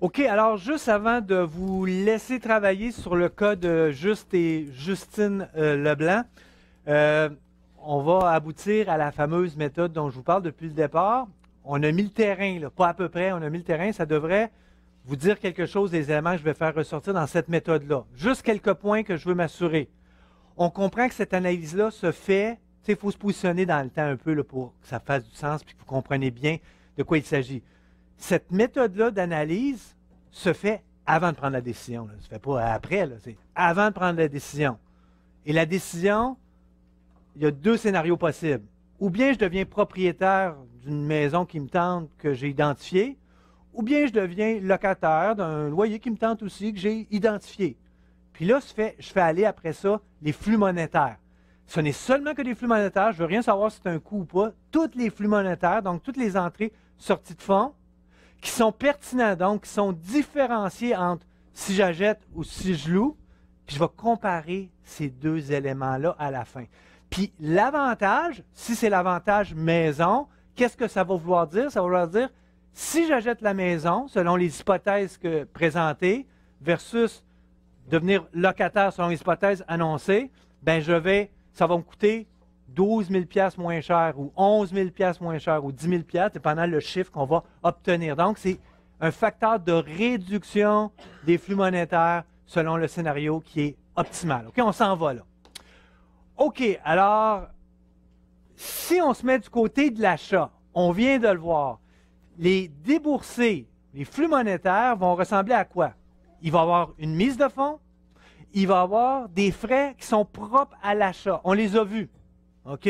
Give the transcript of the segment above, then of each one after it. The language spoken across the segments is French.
OK, alors juste avant de vous laisser travailler sur le cas de Juste et Justine euh, Leblanc, euh, on va aboutir à la fameuse méthode dont je vous parle depuis le départ. On a mis le terrain, pas à peu près, on a mis le terrain. Ça devrait vous dire quelque chose des éléments que je vais faire ressortir dans cette méthode-là. Juste quelques points que je veux m'assurer. On comprend que cette analyse-là se fait, il faut se positionner dans le temps un peu pour que ça fasse du sens et que vous compreniez bien de quoi il s'agit cette méthode-là d'analyse se fait avant de prendre la décision. Ça ne se fait pas après, c'est avant de prendre la décision. Et la décision, il y a deux scénarios possibles. Ou bien je deviens propriétaire d'une maison qui me tente, que j'ai identifiée, ou bien je deviens locataire d'un loyer qui me tente aussi, que j'ai identifié. Puis là, je fais, je fais aller après ça les flux monétaires. Ce n'est seulement que des flux monétaires, je ne veux rien savoir si c'est un coût ou pas. Toutes les flux monétaires, donc toutes les entrées, sorties de fonds, qui sont pertinents, donc qui sont différenciés entre si j'achète ou si je loue, puis je vais comparer ces deux éléments-là à la fin. Puis l'avantage, si c'est l'avantage maison, qu'est-ce que ça va vouloir dire? Ça va vouloir dire, si j'achète la maison, selon les hypothèses que, présentées, versus devenir locataire selon les hypothèses annoncées, ben je vais, ça va me coûter 12 000 moins cher ou 11 000 moins cher ou 10 000 pendant le chiffre qu'on va obtenir. Donc, c'est un facteur de réduction des flux monétaires selon le scénario qui est optimal. OK, on s'en va là. OK, alors, si on se met du côté de l'achat, on vient de le voir, les déboursés, les flux monétaires vont ressembler à quoi? Il va y avoir une mise de fonds, il va y avoir des frais qui sont propres à l'achat. On les a vus. OK?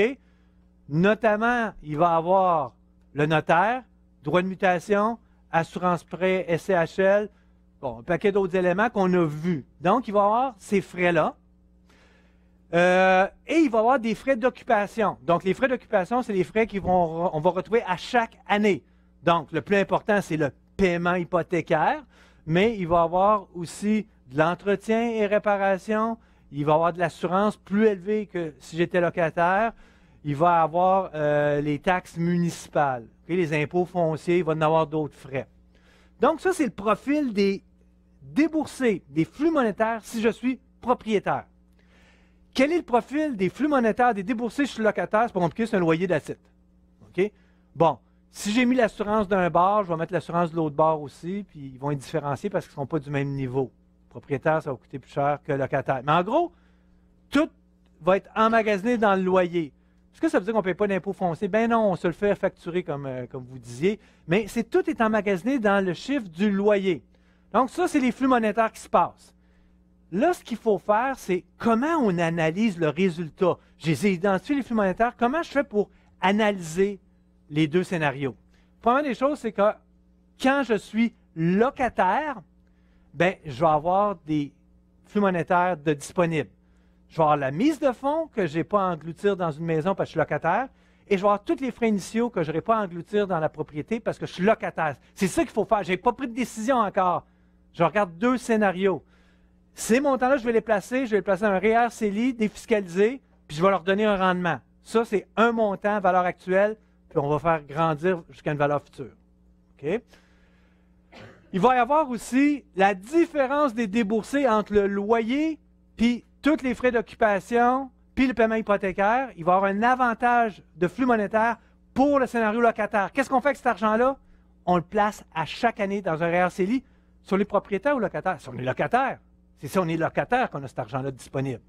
Notamment, il va avoir le notaire, droit de mutation, assurance prêt, SCHL, bon, un paquet d'autres éléments qu'on a vus. Donc, il va avoir ces frais-là. Euh, et il va y avoir des frais d'occupation. Donc, les frais d'occupation, c'est les frais qu'on va retrouver à chaque année. Donc, le plus important, c'est le paiement hypothécaire, mais il va avoir aussi de l'entretien et réparation, il va avoir de l'assurance plus élevée que si j'étais locataire. Il va avoir euh, les taxes municipales, et les impôts fonciers, il va en avoir d'autres frais. Donc, ça, c'est le profil des déboursés, des flux monétaires si je suis propriétaire. Quel est le profil des flux monétaires des déboursés si je suis locataire? C'est pas compliqué, c'est un loyer d'assiette. OK? Bon, si j'ai mis l'assurance d'un bar, je vais mettre l'assurance de l'autre bar aussi, puis ils vont être différenciés parce qu'ils ne sont pas du même niveau. Propriétaire, ça va coûter plus cher que locataire. Mais en gros, tout va être emmagasiné dans le loyer. Est-ce que ça veut dire qu'on ne paye pas d'impôt foncier? Ben non, on se le fait facturer, comme, euh, comme vous disiez. Mais c'est tout est emmagasiné dans le chiffre du loyer. Donc, ça, c'est les flux monétaires qui se passent. Là, ce qu'il faut faire, c'est comment on analyse le résultat. J'ai identifié les flux monétaires. Comment je fais pour analyser les deux scénarios? Première des choses, c'est que quand je suis locataire, ben, je vais avoir des flux monétaires de disponibles. Je vais avoir la mise de fonds que je n'ai pas à engloutir dans une maison parce que je suis locataire. Et je vais avoir tous les frais initiaux que je n'aurai pas à engloutir dans la propriété parce que je suis locataire. C'est ça qu'il faut faire. Je n'ai pas pris de décision encore. Je regarde deux scénarios. Ces montants-là, je vais les placer. Je vais les placer dans un REER CELI défiscalisé, puis je vais leur donner un rendement. Ça, c'est un montant, valeur actuelle, puis on va faire grandir jusqu'à une valeur future. OK? Il va y avoir aussi la différence des déboursés entre le loyer, puis tous les frais d'occupation, puis le paiement hypothécaire. Il va y avoir un avantage de flux monétaire pour le scénario locataire. Qu'est-ce qu'on fait avec cet argent-là? On le place à chaque année dans un CELI sur les propriétaires ou locataires? Sur les locataires. C'est si on est locataire qu'on a cet argent-là disponible.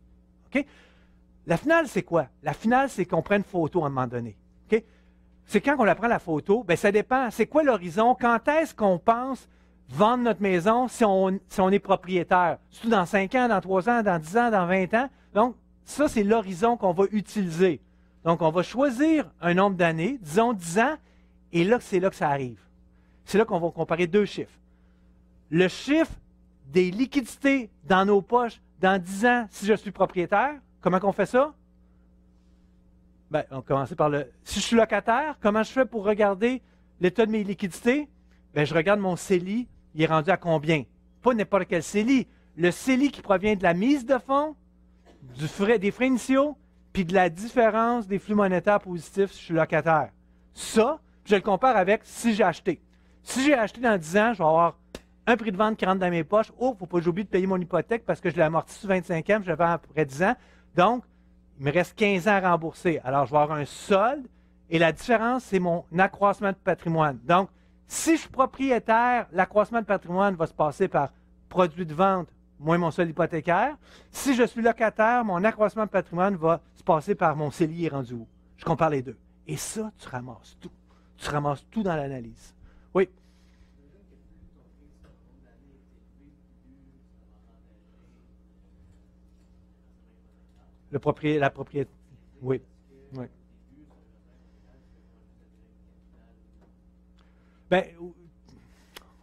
La finale, c'est quoi? La finale, c'est qu'on prenne photo à un moment donné. C'est quand on la prend la photo? Bien, ça dépend. C'est quoi l'horizon? Quand est-ce qu'on pense vendre notre maison si on, si on est propriétaire. Surtout dans 5 ans, dans 3 ans, dans 10 ans, dans 20 ans. Donc, ça, c'est l'horizon qu'on va utiliser. Donc, on va choisir un nombre d'années, disons 10 ans, et là, c'est là que ça arrive. C'est là qu'on va comparer deux chiffres. Le chiffre des liquidités dans nos poches dans 10 ans si je suis propriétaire. Comment qu'on fait ça? Bien, on va commencer par le. Si je suis locataire, comment je fais pour regarder l'état de mes liquidités? Bien, je regarde mon CELI il est rendu à combien? Pas n'importe quel CELI. Le CELI qui provient de la mise de fonds, du frais, des frais initiaux, puis de la différence des flux monétaires positifs si je suis locataire. Ça, je le compare avec si j'ai acheté. Si j'ai acheté dans 10 ans, je vais avoir un prix de vente qui rentre dans mes poches. Oh, il ne faut pas que j'oublie de payer mon hypothèque parce que je l'ai amorti sur 25 e je à peu après 10 ans. Donc, il me reste 15 ans à rembourser. Alors, je vais avoir un solde et la différence, c'est mon accroissement de patrimoine. Donc, si je suis propriétaire, l'accroissement de patrimoine va se passer par produit de vente moins mon sol hypothécaire. Si je suis locataire, mon accroissement de patrimoine va se passer par mon et rendu haut. Je compare les deux. Et ça, tu ramasses tout. Tu ramasses tout dans l'analyse. Oui. Le la propriété. Oui. oui. Ben,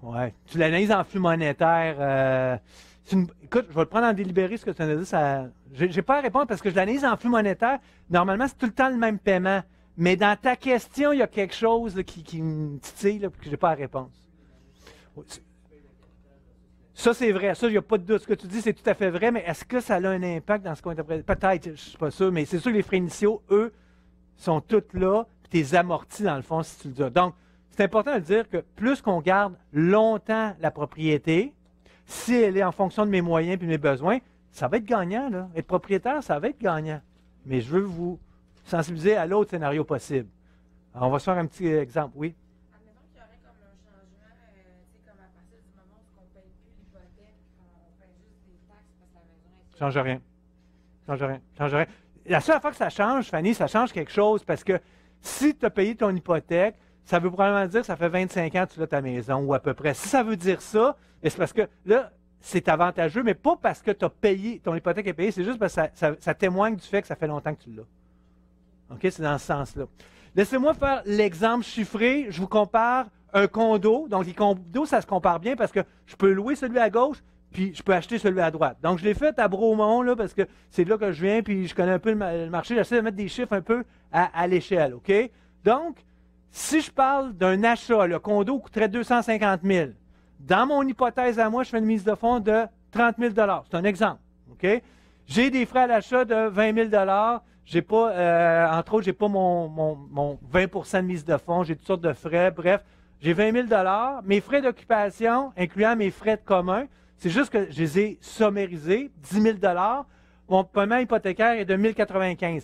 ouais, tu l'analyses en flux monétaire. Euh, écoute, je vais le prendre en délibéré, ce que tu as dit. Ça, j'ai, pas à répondre parce que je l'analyse en flux monétaire. Normalement, c'est tout le temps le même paiement. Mais dans ta question, il y a quelque chose qui, me titille et que je pas à réponse. Ça, c'est vrai. Ça, il n'y a pas de doute. Ce que tu dis, c'est tout à fait vrai. Mais est-ce que ça a un impact dans ce qu'on interprète? Peut-être, je ne suis pas sûr. Mais c'est sûr que les frais initiaux, eux, sont tous là. Puis tu les amortis, dans le fond, si tu le dis. Donc, c'est important de dire que plus qu'on garde longtemps la propriété, si elle est en fonction de mes moyens et de mes besoins, ça va être gagnant. Être propriétaire, ça va être gagnant. Mais je veux vous sensibiliser à l'autre scénario possible. on va se faire un petit euh, exemple, oui. change rien. Change rien. Change rien. La seule fois que ça change, Fanny, ça change quelque chose parce que si tu as payé ton hypothèque, ça veut probablement dire que ça fait 25 ans que tu l'as ta maison ou à peu près. Si ça veut dire ça, ben, c'est parce que là, c'est avantageux, mais pas parce que tu as payé, ton hypothèque est payée, c'est juste parce que ça, témoigne du fait que ça fait longtemps que tu l'as. OK? C'est dans ce sens-là. Laissez-moi faire l'exemple chiffré. Je vous compare un condo. Donc, les condos, ça se compare bien parce que je peux louer celui à gauche, puis je peux acheter celui à droite. Donc, je l'ai fait à Bromont, là, parce que c'est là que je viens, puis je connais un peu le, marché. J'essaie de mettre des chiffres un peu à l'échelle, OK? Donc, si je parle d'un achat, le condo coûterait 250 000. Dans mon hypothèse à moi, je fais une mise de fonds de 30 000 C'est un exemple. J'ai des frais à l'achat de 20 000 j'ai pas, euh, entre autres, n'ai pas mon, mon, mon 20 de mise de fonds, j'ai toutes sortes de frais, bref. J'ai 20 000 mes frais d'occupation, incluant mes frais de commun, c'est juste que je les ai sommarisés, 10 000 Mon paiement hypothécaire est de 1095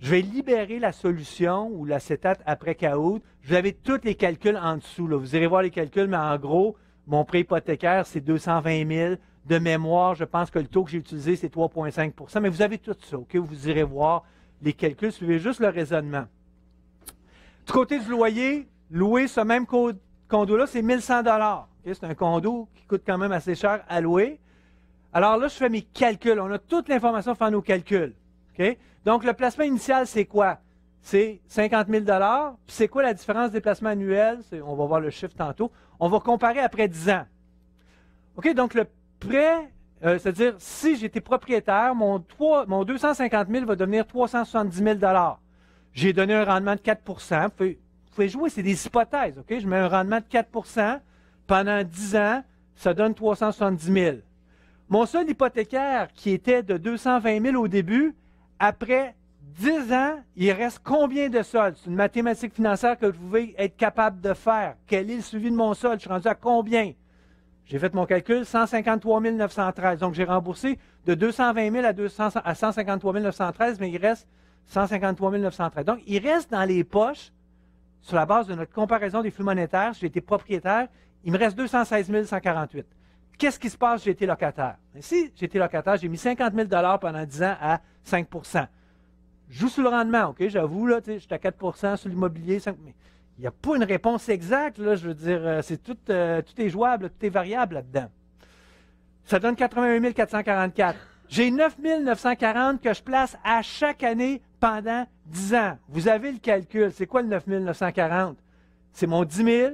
je vais libérer la solution ou l'acétate après caout. Vous avez tous les calculs en dessous. Vous irez voir les calculs, mais en gros, mon prêt hypothécaire, c'est 220 000. De mémoire, je pense que le taux que j'ai utilisé, c'est 3,5 Mais vous avez tout ça, Vous irez voir les calculs. Suivez juste le raisonnement. Du côté du loyer, louer ce même condo-là, c'est 1100 dollars. C'est un condo qui coûte quand même assez cher à louer. Alors là, je fais mes calculs. On a toute l'information pour faire nos calculs. Donc, le placement initial, c'est quoi? C'est 50 000 puis c'est quoi la différence des placements annuels? On va voir le chiffre tantôt. On va comparer après 10 ans. Donc, le prêt, euh, c'est-à-dire, si j'étais propriétaire, mon, 250 000 va devenir 370 000 J'ai donné un rendement de 4 vous pouvez, jouer, c'est des hypothèses. Je mets un rendement de 4 pendant 10 ans, ça donne 370 000 Mon seul hypothécaire, qui était de 220 000 au début, après 10 ans, il reste combien de soldes? C'est une mathématique financière que vous pouvez être capable de faire. Quel est le suivi de mon solde? Je suis rendu à combien? J'ai fait mon calcul, 153 913. Donc, j'ai remboursé de 220 000 à, 153 913, mais il reste 153 913. Donc, il reste dans les poches, sur la base de notre comparaison des flux monétaires, j'ai été propriétaire, il me reste 216 148. Qu'est-ce qui se passe? J'ai été locataire. Si j'étais locataire, j'ai mis 50 000 pendant 10 ans à 5 joue sur le rendement, OK, j'avoue, là, je suis à 4 sur l'immobilier, 5 mais il n'y a pas une réponse exacte, là, je veux dire, euh, c'est tout, euh, tout est jouable, tout est variable là-dedans. Ça donne 81 444. J'ai 9 940 que je place à chaque année pendant 10 ans. Vous avez le calcul. C'est quoi le 9 940? C'est mon 10 000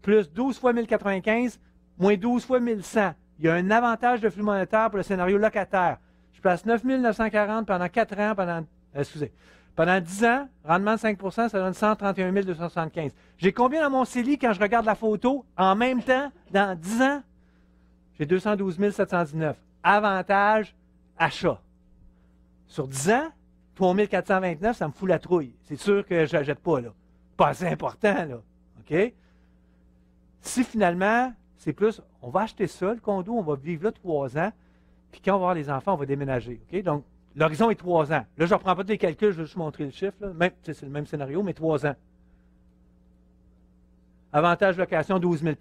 plus 12 fois 1095 moins 12 fois 1100. Il y a un avantage de flux monétaire pour le scénario locataire place 9 940 pendant 4 ans, pendant, euh, excusez, pendant 10 ans, rendement de 5 ça donne 131 275. J'ai combien dans mon CELI quand je regarde la photo en même temps, dans 10 ans? J'ai 212 719. Avantage, achat. Sur 10 ans, 429, ça me fout la trouille. C'est sûr que je n'achète pas, là. Pas assez important, là. OK? Si finalement, c'est plus, on va acheter ça, le condo, on va vivre là 3 ans, puis quand on va avoir les enfants, on va déménager. Donc, l'horizon est trois ans. Là, je ne reprends pas tous les calculs, je vais juste montrer le chiffre. C'est le même scénario, mais trois ans. Avantage location, 12 000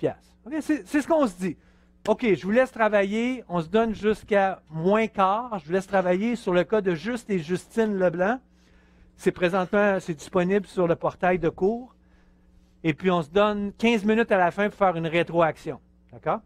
C'est ce qu'on se dit. OK, je vous laisse travailler, on se donne jusqu'à moins quart. Je vous laisse travailler sur le cas de Juste et Justine Leblanc. C'est présentement, c'est disponible sur le portail de cours. Et puis, on se donne 15 minutes à la fin pour faire une rétroaction. D'accord?